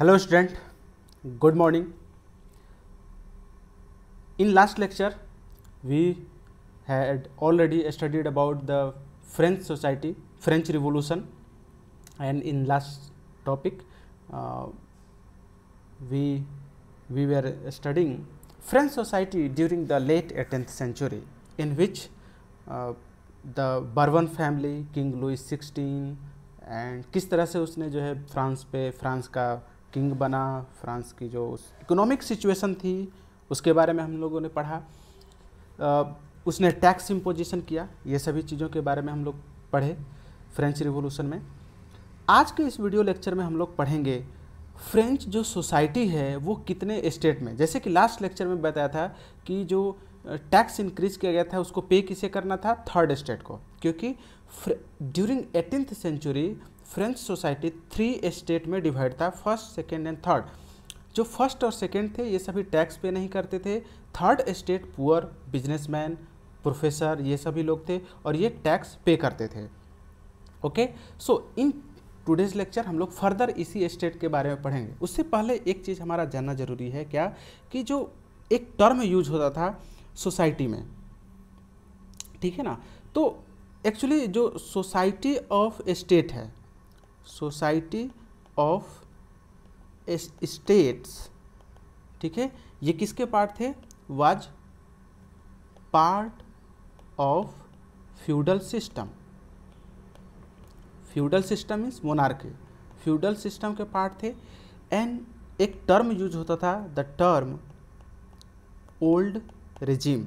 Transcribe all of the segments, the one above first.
hello student good morning in last lecture we had already studied about the French society French revolution and in last topic we we were studying French society during the late eighteenth century in which the Bourbon family king Louis sixteen and किस तरह से उसने जो है France पे France का king बना France की जो इकोनॉमिक सिचुएशन थी उसके बारे में हम लोगों ने पढ़ा आ, उसने टैक्स इम्पोजिशन किया ये सभी चीज़ों के बारे में हम लोग पढ़े फ्रेंच रिवोल्यूशन में आज के इस वीडियो लेक्चर में हम लोग पढ़ेंगे फ्रेंच जो सोसाइटी है वो कितने स्टेट में जैसे कि लास्ट लेक्चर में बताया था कि जो टैक्स इंक्रीज किया गया था उसको पे किसे करना था थर्ड स्टेट को क्योंकि during eighteenth century French society three state में डिवाइड था फर्स्ट सेकेंड एंड थर्ड जो फर्स्ट और सेकेंड थे ये सभी टैक्स पे नहीं करते थे third state poor businessman professor ये सभी लोग थे और ये टैक्स पे करते थे okay so in today's lecture हम लोग फर्दर इसी स्टेट के बारे में पढ़ेंगे उससे पहले एक चीज़ हमारा जानना जरूरी है क्या कि जो एक टर्म यूज होता था सोसाइटी में ठीक है ना तो एक्चुअली जो सोसाइटी ऑफ स्टेट है सोसाइटी ऑफ स्टेट्स ठीक है ये किसके पार्ट थे was part of feudal system feudal system is monarchy feudal system के पार्ट थे एंड एक टर्म यूज होता था the term old regime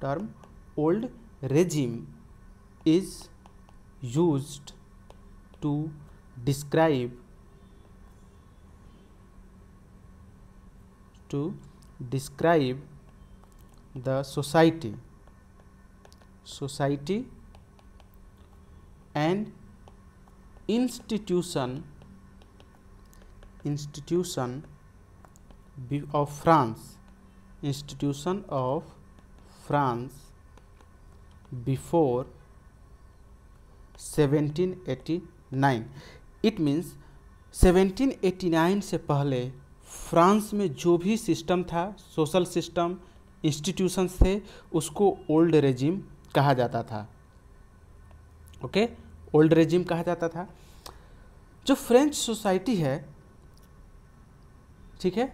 term old regime is used to describe to describe the society society and institution institution of France institution of France before 1783 nine it means 1789 से पहले France में जो भी system था social system institutions थे उसको old regime कहा जाता था ओके ओल्ड रेजिम कहा जाता था जो फ्रेंच सोसाइटी है ठीक है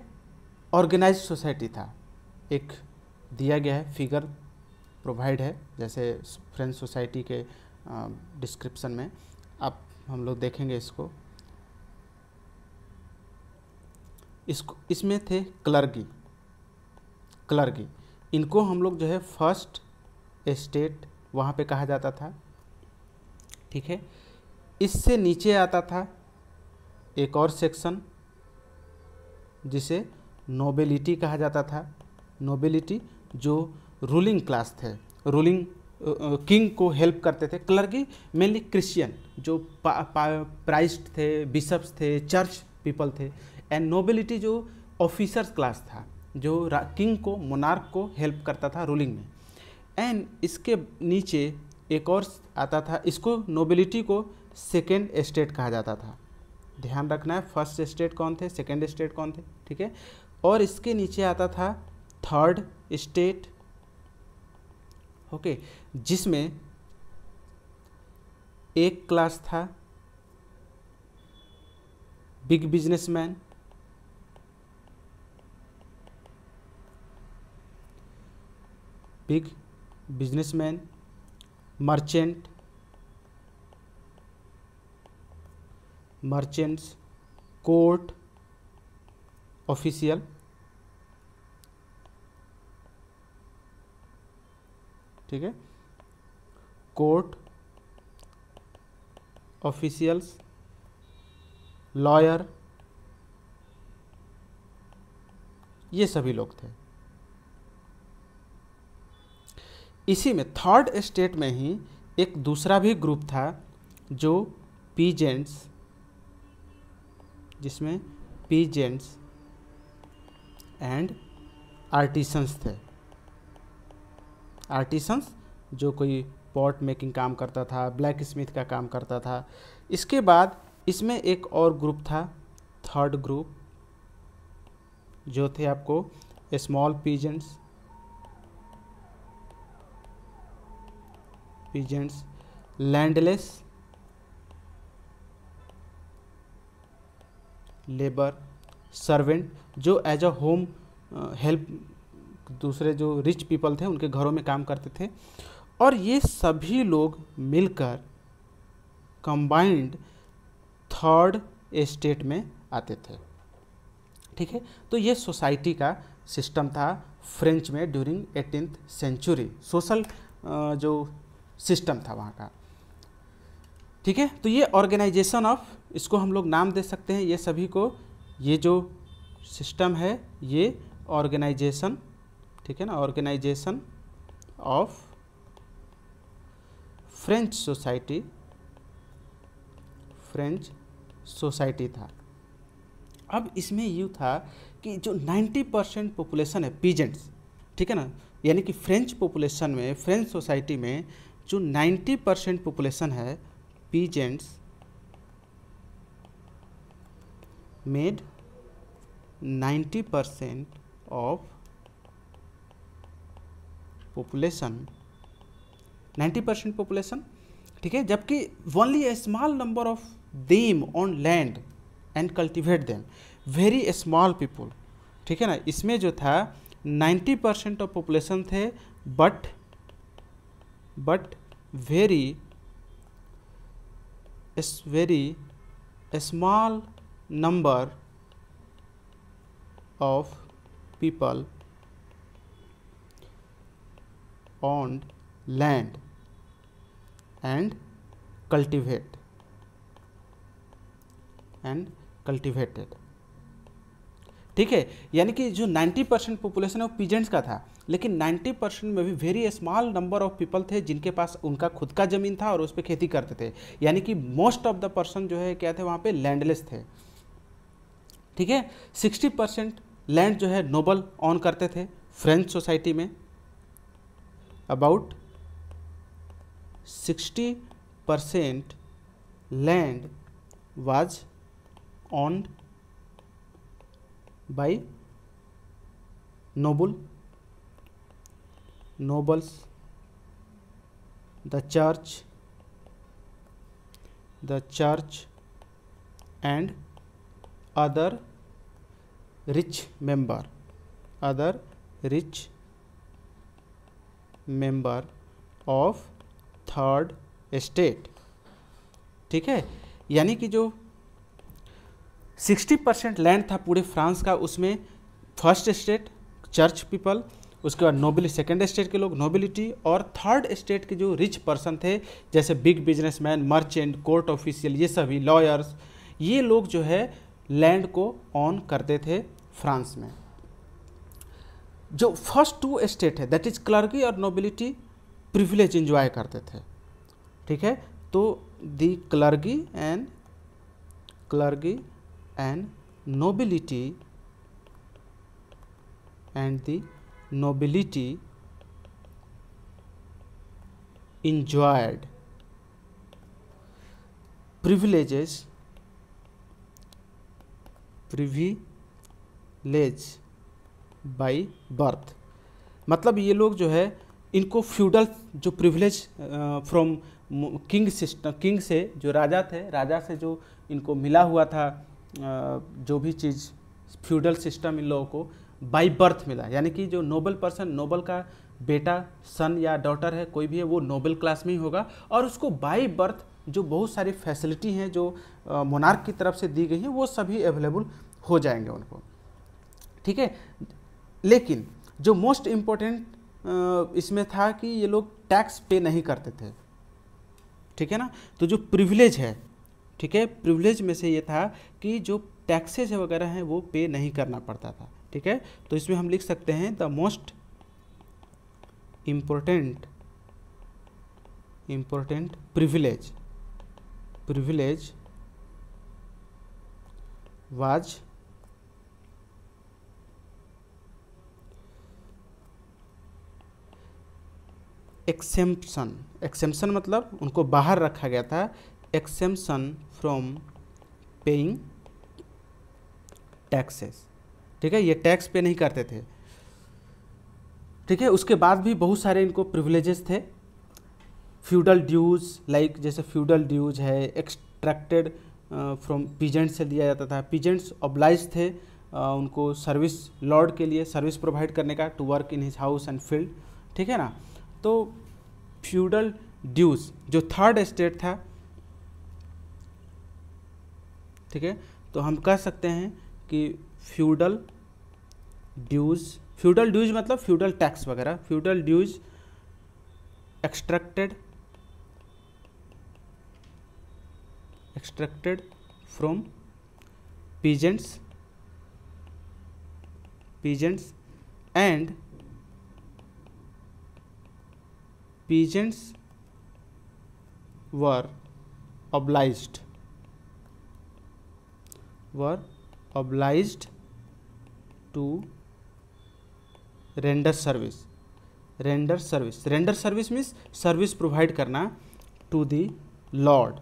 ऑर्गेनाइज सोसाइटी था एक दिया गया है फिगर प्रोवाइड है जैसे फ्रेंच सोसाइटी के डिस्क्रिप्शन में आप हम लोग देखेंगे इसको इसको इसमें थे क्लर्गी क्लर्गी इनको हम लोग जो है फर्स्ट स्टेट वहाँ पे कहा जाता था ठीक है इससे नीचे आता था एक और सेक्शन जिसे नोबेलिटी कहा जाता था नोबेलिटी जो रूलिंग क्लास थे रूलिंग किंग को हेल्प करते थे क्लर्गी मेनली क्रिश्चियन जो प्राइस्ट थे बिशप्स थे चर्च पीपल थे एंड नोबिलिटी जो ऑफिसर्स क्लास था जो किंग को मोनार्क को हेल्प करता था रूलिंग में एंड इसके नीचे एक और आता था इसको नोबिलिटी को सेकेंड स्टेट कहा जाता था ध्यान रखना है फर्स्ट स्टेट कौन थे सेकेंड स्टेट कौन थे ठीक है और इसके नीचे आता था थर्ड स्टेट ओके जिसमें एक क्लास था big businessman big businessman merchant merchants court official ठीक है कोर्ट ऑफिशियल्स लॉयर ये सभी लोग थे इसी में थर्ड स्टेट में ही एक दूसरा भी ग्रुप था जो पीजेंट्स जिसमें पीजेंट्स एंड आर्टिसंस थे आर्टिसंस जो कोई पॉट मेकिंग काम करता था ब्लैक स्मिथ का काम करता था इसके बाद इसमें एक और ग्रुप था थर्ड ग्रुप जो थे आपको small peasants peasants landless labour servant जो एज अ होम हेल्प दूसरे जो रिच पीपल थे उनके घरों में काम करते थे और ये सभी लोग मिलकर कंबाइंड थर्ड स्टेट में आते थे ठीक है तो ये सोसाइटी का सिस्टम था फ्रेंच में ड्यूरिंग एटीन सेंचुरी सोशल जो सिस्टम था वहाँ का ठीक है तो ये ऑर्गेनाइजेशन ऑफ इसको हम लोग नाम दे सकते हैं ये सभी को ये जो सिस्टम है ये ऑर्गेनाइजेशन ठीक है ना organisation of French society French society था अब इसमें यूँ था कि जो 90 परसेंट पॉपुलेशन है पीजेंट्स ठीक है ना यानी कि फ्रेंच पॉपुलेशन में फ्रेंच सोसाइटी में जो 90 परसेंट पॉपुलेशन है peasants made 90 percent of population ninety percent population ठीक है जबकि only a small number of them own land and cultivate them very small people ठीक है ना इसमें जो था 90 परसेंट ऑफ पॉपुलेशन थे but but very very small number of people own land and cultivate and cultivated ठीक है यानी कि जो 90 परसेंट पॉपुलेशन है वो पीजेंट्स का था लेकिन 90 परसेंट में भी very small number of people थे जिनके पास उनका खुद का ज़मीन था और उस पर खेती करते थे यानी कि मोस्ट ऑफ द पर्सन जो है क्या थे वहाँ पे लैंडलेस थे ठीक है 60 परसेंट लैंड जो है नोबल ऑन करते थे फ्रेंच सोसाइटी में about 60 percent land was owned by noble nobles the church the church and other rich member other rich member of third state ठीक है यानी कि जो 60 परसेंट लैंड था पूरे फ्रांस का उसमें फर्स्ट स्टेट चर्च पीपल उसके बाद नोबिली सेकेंड स्टेट के लोग नोबिलिटी और थर्ड स्टेट के जो रिच पर्सन थे जैसे big businessman merchant court official ये सभी लॉयर्स ये लोग जो है लैंड को ऑन करते थे फ्रांस में जो फर्स्ट टू स्टेट है दैट इज क्लर्की और नोबिलिटी प्रिविलेज इंजॉय करते थे ठीक है तो the clergy and clergy and nobility and the nobility enjoyed privileges privilege by birth मतलब ये लोग जो है इनको फ्यूडल जो privilege from king system king से जो राजा थे राजा से जो इनको मिला हुआ था जो भी चीज़ फ्यूडल सिस्टम इन लोगों को बाई बर्थ मिला यानी कि जो नोबल पर्सन नोबल का बेटा सन या डॉटर है कोई भी है वो नोबल क्लास में ही होगा और उसको बाई बर्थ जो बहुत सारी फैसिलिटी हैं जो मोनार्क की तरफ से दी गई हैं वो सभी अवेलेबल हो जाएंगे उनको ठीक है लेकिन जो मोस्ट इम्पोर्टेंट इसमें था कि ये लोग टैक्स पे नहीं करते थे ठीक है ना तो जो प्रिविलेज है ठीक है प्रिविलेज में से ये था कि जो टैक्सेज वगैरह हैं वो पे नहीं करना पड़ता था ठीक है तो इसमें हम लिख सकते हैं the most important important privilege privilege was exemption exemption मतलब उनको बाहर रखा गया था एक्सेम्पन फ्रॉम पेइंग टैक्सेस ठीक है ये टैक्स पे नहीं करते थे ठीक है उसके बाद भी बहुत सारे इनको प्रिविलेजेस थे फ्यूडल ड्यूज लाइक जैसे फ्यूडल ड्यूज है एक्सट्रैक्टेड फ्रॉम पीजेंट से दिया जाता था पीजेंट्स ऑब्लाइज थे uh, उनको सर्विस लॉर्ड के लिए सर्विस प्रोवाइड करने का to work in his house and field ठीक है ना तो फ्यूडल ड्यूस जो थर्ड स्टेट था ठीक है तो हम कह सकते हैं कि फ्यूडल ड्यूज फ्यूडल ड्यूज मतलब फ्यूडल टैक्स वगैरह feudal dues extracted extracted from peasants peasants and peasants were oblige were oblige to render service render service render service means service provide करना to the lord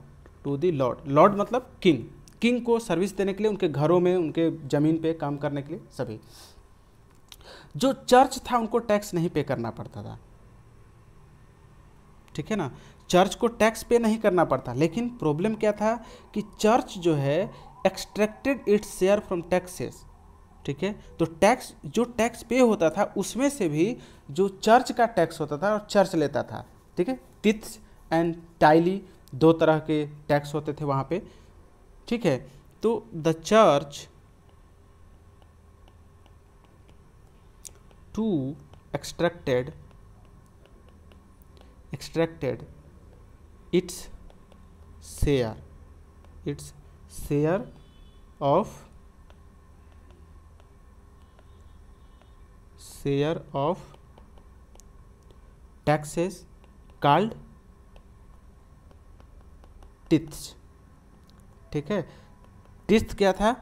to the lord lord मतलब king king को service देने के लिए उनके घरों में उनके जमीन पे काम करने के लिए सभी जो चर्च था उनको टैक्स नहीं पे करना पड़ता था ठीक है ना चर्च को टैक्स पे नहीं करना पड़ता लेकिन प्रॉब्लम क्या था कि चर्च जो है extracted its share from taxes ठीक है तो टैक्स जो टैक्स पे होता था उसमें से भी जो चर्च का टैक्स होता था और चर्च लेता था ठीक है तिथ्स एंड टाइली दो तरह के टैक्स होते थे वहाँ पे ठीक है तो the church to extracted extracted its share its share of share of taxes called tithes ठीक है टिथ क्या था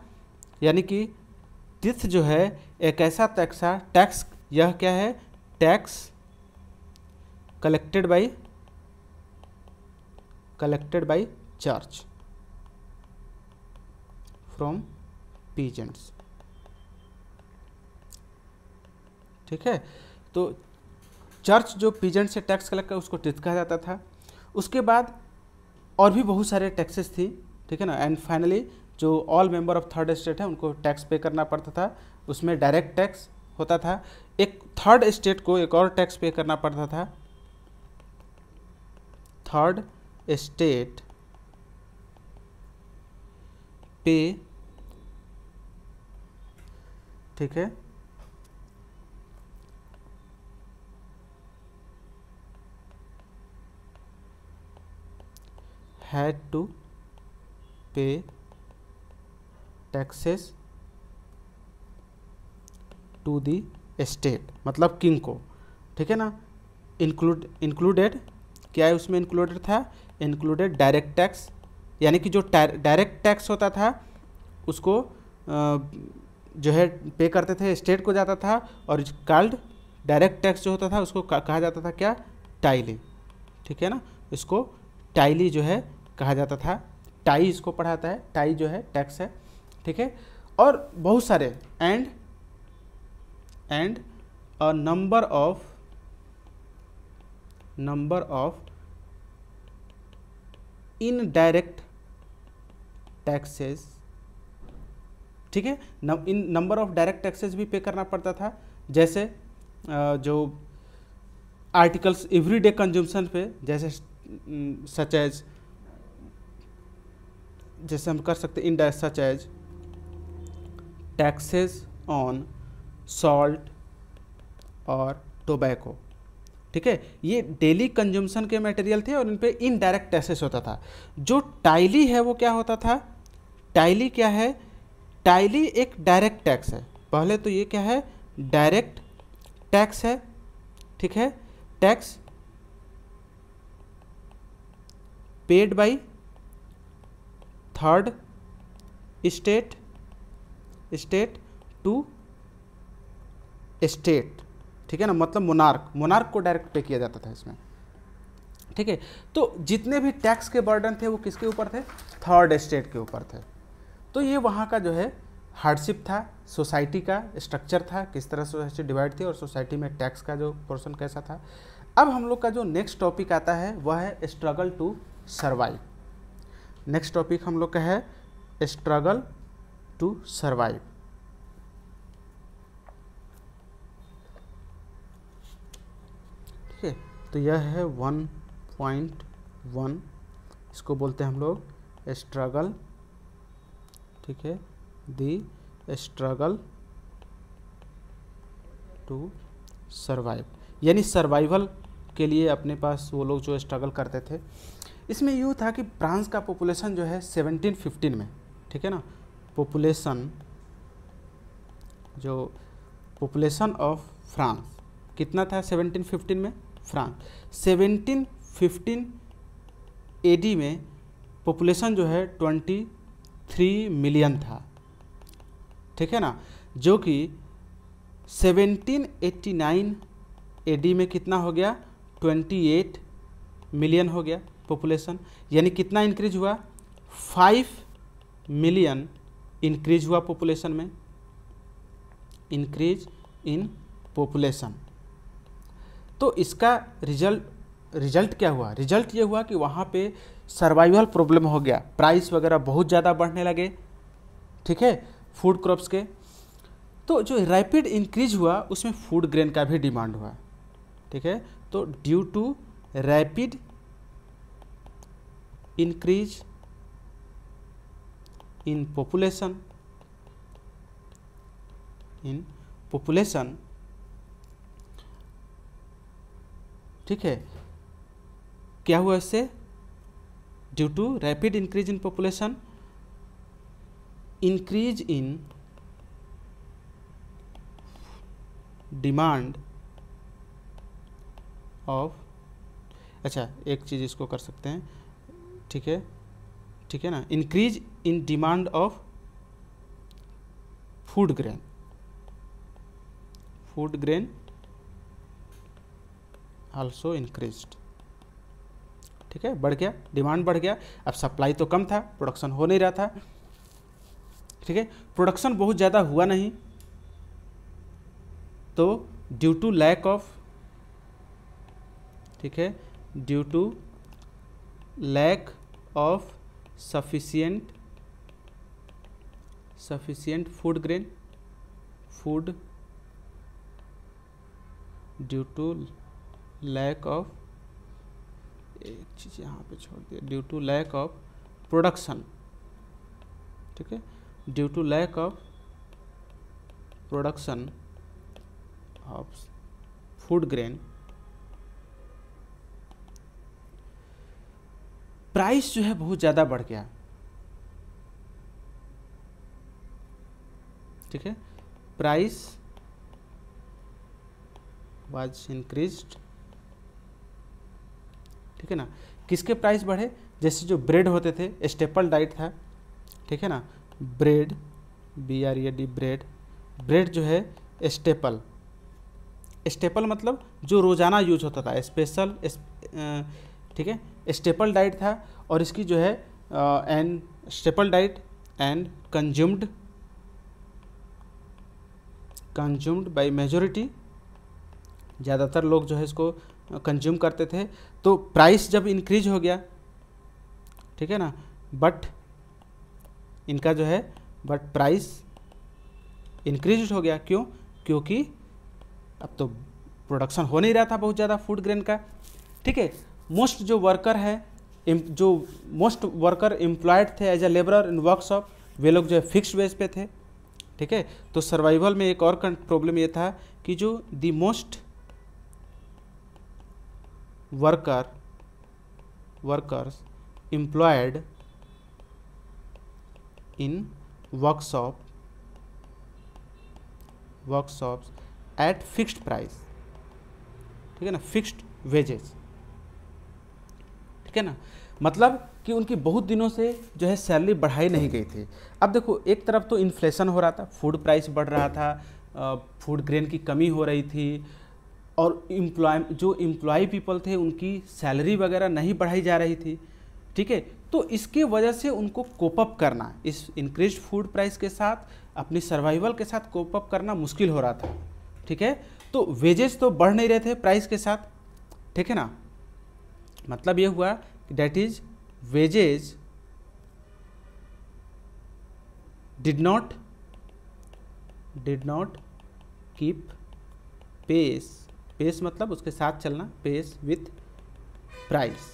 यानी कि टिथ जो है एक ऐसा टैक्स था टैक्स यह क्या है tax collected by collected by charge from peasants ठीक है तो चर्च जो पीजेंट से टैक्स कलेक्ट कर उसको टिथ कहा जाता था उसके बाद और भी बहुत सारे टैक्सेस थी ठीक है ना एंड फाइनली जो all member of third state है उनको टैक्स पे करना पड़ता था उसमें डायरेक्ट टैक्स होता था एक थर्ड स्टेट को एक और टैक्स पे करना पड़ता था थर्ड स्टेट पे ठीक है had to pay taxes to the state मतलब किंग को ठीक है ना इंक्लूड इंक्लूडेड क्या है उसमें इंक्लूडेड था इंक्लूडेड डायरेक्ट टैक्स यानी कि जो डायरेक्ट टैक्स होता था उसको जो है पे करते थे स्टेट को जाता था और कॉल्ड डायरेक्ट टैक्स जो होता था उसको कहा जाता था क्या टाइली ठीक है ना इसको टाइली जो है कहा जाता था टाई इसको पढ़ाता है टाई जो है टैक्स है ठीक है और बहुत सारे and and a number of number of indirect taxes ठीक है इन नंबर ऑफ डायरेक्ट टैक्सेस भी पे करना पड़ता था जैसे जो आर्टिकल्स एवरीडे कंज्यूमशन पे जैसे सच एज जैसे हम कर सकते in such as taxes on salt और टोबैको ठीक है ये डेली कंजम्पशन के मटेरियल थे और इन पर इनडायरेक्ट टैसेस होता था जो टाइली है वो क्या होता था टाइली क्या है टाइली एक डायरेक्ट टैक्स है पहले तो ये क्या है डायरेक्ट टैक्स है ठीक है tax paid by third state state to state ठीक है ना मतलब मोनार्क मोनार्क को डायरेक्ट पे किया जाता था इसमें ठीक है तो जितने भी टैक्स के बर्डन थे वो किसके ऊपर थे थर्ड स्टेट के ऊपर थे तो ये वहाँ का जो है हार्डशिप था सोसाइटी का स्ट्रक्चर था किस तरह सोसाइटी डिवाइड थी और सोसाइटी में टैक्स का जो पोर्सन कैसा था अब हम लोग का जो नेक्स्ट टॉपिक आता है वह है struggle to survive next topic हम लोग का है स्ट्रगल टू सर्वाइव तो यह है वन पॉइंट वन इसको बोलते हैं हम लोग स्ट्रगल ठीक है दी स्ट्रगल टू सर्वाइव यानी सर्वाइवल के लिए अपने पास वो लोग जो स्ट्रगल करते थे इसमें यूँ था कि फ्रांस का पॉपुलेशन जो है 1715 में ठीक है ना पॉपुलेशन जो पॉपुलेशन ऑफ फ्रांस कितना था 1715 में फ्रांस सेवेंटीन फिफ्टीन एडी में पॉपुलेशन जो है ट्वेंटी थ्री मिलियन था ठीक है ना जो कि 1789 एडी में कितना हो गया 28 मिलियन हो गया पॉपुलेशन यानी कितना इंक्रीज हुआ 5 मिलियन इंक्रीज हुआ पॉपुलेशन में इंक्रीज इन पॉपुलेशन तो इसका रिजल्ट रिजल्ट क्या हुआ रिजल्ट ये हुआ कि वहाँ पे सर्वाइवल प्रॉब्लम हो गया प्राइस वगैरह बहुत ज़्यादा बढ़ने लगे ठीक है फूड क्रॉप्स के तो जो रैपिड इंक्रीज हुआ उसमें फूड ग्रेन का भी डिमांड हुआ ठीक है तो due to rapid increase in population in population ठीक है क्या हुआ इससे due to rapid increase in population increase in demand of अच्छा एक चीज़ इसको कर सकते हैं ठीक है ठीक है ना increase in demand of food grain food grain also increased ठीक है बढ़ गया डिमांड बढ़ गया अब सप्लाई तो कम था प्रोडक्शन हो नहीं रहा था ठीक है प्रोडक्शन बहुत ज़्यादा हुआ नहीं तो ड्यू टू लैक ऑफ ठीक है due to lack of sufficient sufficient food grain food due to lack of एक चीज़ यहाँ पे छोड़ दिया due to lack of production ठीक है due to lack of production of food grain price जो है बहुत ज़्यादा बढ़ गया ठीक है प्राइस वाज इंक्रीज्ड ठीक है ना किसके प्राइस बढ़े जैसे जो ब्रेड होते थे स्टेपल डाइट था ठीक है ना bread B R E D bread bread जो है स्टेपल स्टेपल मतलब जो रोज़ाना यूज होता था स्पेशल ठीक है स्टेपल डाइट था और इसकी जो है and staple diet and consumed consumed by majority ज़्यादातर लोग जो है इसको कंज्यूम करते थे तो प्राइस जब इंक्रीज हो गया ठीक है ना बट इनका जो है बट प्राइस इंक्रीज हो गया क्यों क्योंकि अब तो प्रोडक्शन हो नहीं रहा था बहुत ज़्यादा फूड ग्रेन का ठीक है मोस्ट जो वर्कर है जो मोस्ट वर्कर एम्प्लॉयड थे as a labourer in workshop वे लोग जो है फिक्स वेज पे थे ठीक है तो सर्वाइवल में एक और प्रॉब्लम ये था कि जो the most worker workers employed in workshop workshops at fixed price ठीक है ना फिक्स्ड वेजेस ठीक है ना मतलब कि उनकी बहुत दिनों से जो है सैलरी बढ़ाई नहीं गई थी अब देखो एक तरफ तो इन्फ्लेशन हो रहा था फूड प्राइस बढ़ रहा था फूड ग्रेन की कमी हो रही थी और इम्प्लॉय जो इम्प्लॉय पीपल थे उनकी सैलरी वगैरह नहीं बढ़ाई जा रही थी ठीक है तो इसके वजह से उनको कोपअप करना इस इंक्रीज फूड प्राइस के साथ अपनी सर्वाइवल के साथ कोपअप करना मुश्किल हो रहा था ठीक है तो वेजेस तो बढ़ नहीं रहे थे प्राइस के साथ ठीक है ना मतलब ये हुआ कि that is wages did not did not keep pace pace मतलब उसके साथ चलना पेस विथ प्राइस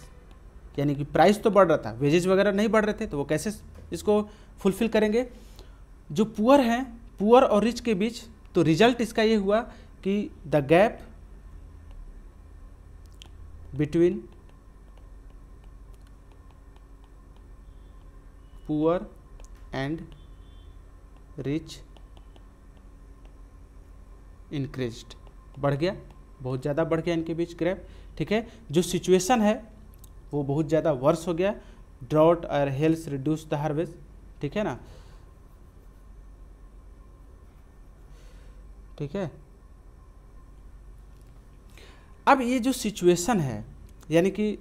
यानी कि प्राइस तो बढ़ रहा था वेजेज वगैरह नहीं बढ़ रहे थे तो वो कैसे इसको फुलफिल करेंगे जो पुअर हैं पुअर और रिच के बीच तो रिजल्ट इसका ये हुआ कि the gap between poor and rich increased बढ़ गया बहुत ज़्यादा बढ़ गया इनके बीच ग्रैप ठीक है जो सिचुएशन है वो बहुत ज़्यादा वर्स हो गया ड्रॉट और हेल्थ रिड्यूस द हार्वेस्ट ठीक है ना ठीक है अब ये जो सिचुएशन है यानी कि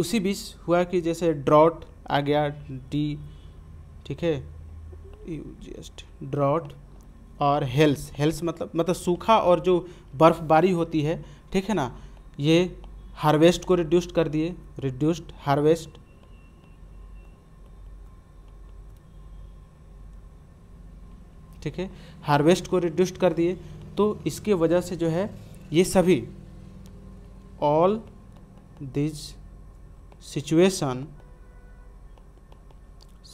उसी बीच हुआ कि जैसे ड्रॉट आ गया डी ठीक है ड्रॉट e और हेल्स हेल्स मतलब मतलब सूखा और जो बर्फ़बारी होती है ठीक है ना ये हार्वेस्ट को रिड्यूस्ड कर दिए रिड्यूस्ड हार्वेस्ट ठीक है हार्वेस्ट को रिड्यूस्ड कर दिए तो इसके वजह से जो है ये सभी all these situation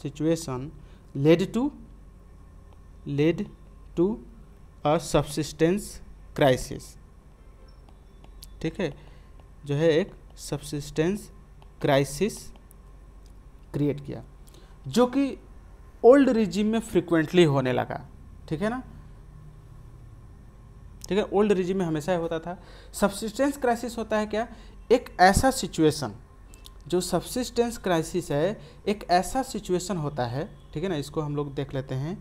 situation led to led to a subsistence crisis ठीक है जो है एक सब्सिस्टेंस क्राइसिस क्रिएट किया जो कि ओल्ड रिजिम में फ्रिक्वेंटली होने लगा ठीक है ना ठीक है ओल्ड रिजिम में हमेशा होता था सब्सिस्टेंस क्राइसिस होता है क्या एक ऐसा सिचुएशन जो सब्सिस्टेंस क्राइसिस है एक ऐसा सिचुएशन होता है ठीक है ना इसको हम लोग देख लेते हैं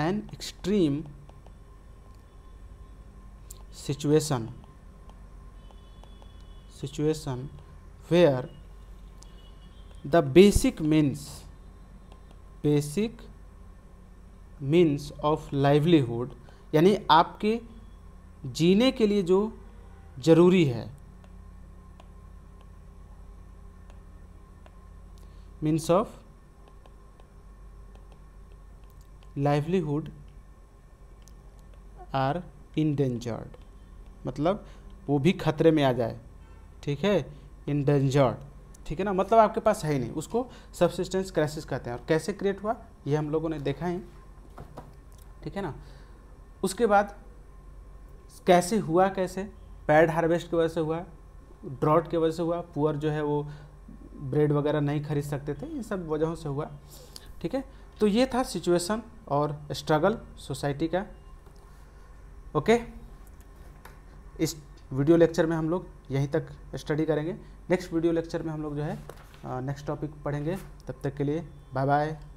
an extreme situation situation where the basic means basic means of livelihood यानी आपके जीने के लिए जो जरूरी है means of livelihood are endangered मतलब वो भी खतरे में आ जाए ठीक है डेंजर्ड ठीक है ना मतलब आपके पास है ही नहीं उसको सबसिस्टेंस क्राइसिस कहते हैं और कैसे क्रिएट हुआ ये हम लोगों ने देखा है ठीक है ना उसके बाद कैसे हुआ कैसे पैड हार्वेस्ट की वजह से हुआ ड्रॉट की वजह से हुआ पुअर जो है वो ब्रेड वगैरह नहीं खरीद सकते थे इन सब वजहों से हुआ ठीक है तो ये था सिचुएशन और स्ट्रगल सोसाइटी का ओके इस वीडियो लेक्चर में हम लोग यहीं तक स्टडी करेंगे नेक्स्ट वीडियो लेक्चर में हम लोग जो है नेक्स्ट टॉपिक पढ़ेंगे तब तक के लिए बाय बाय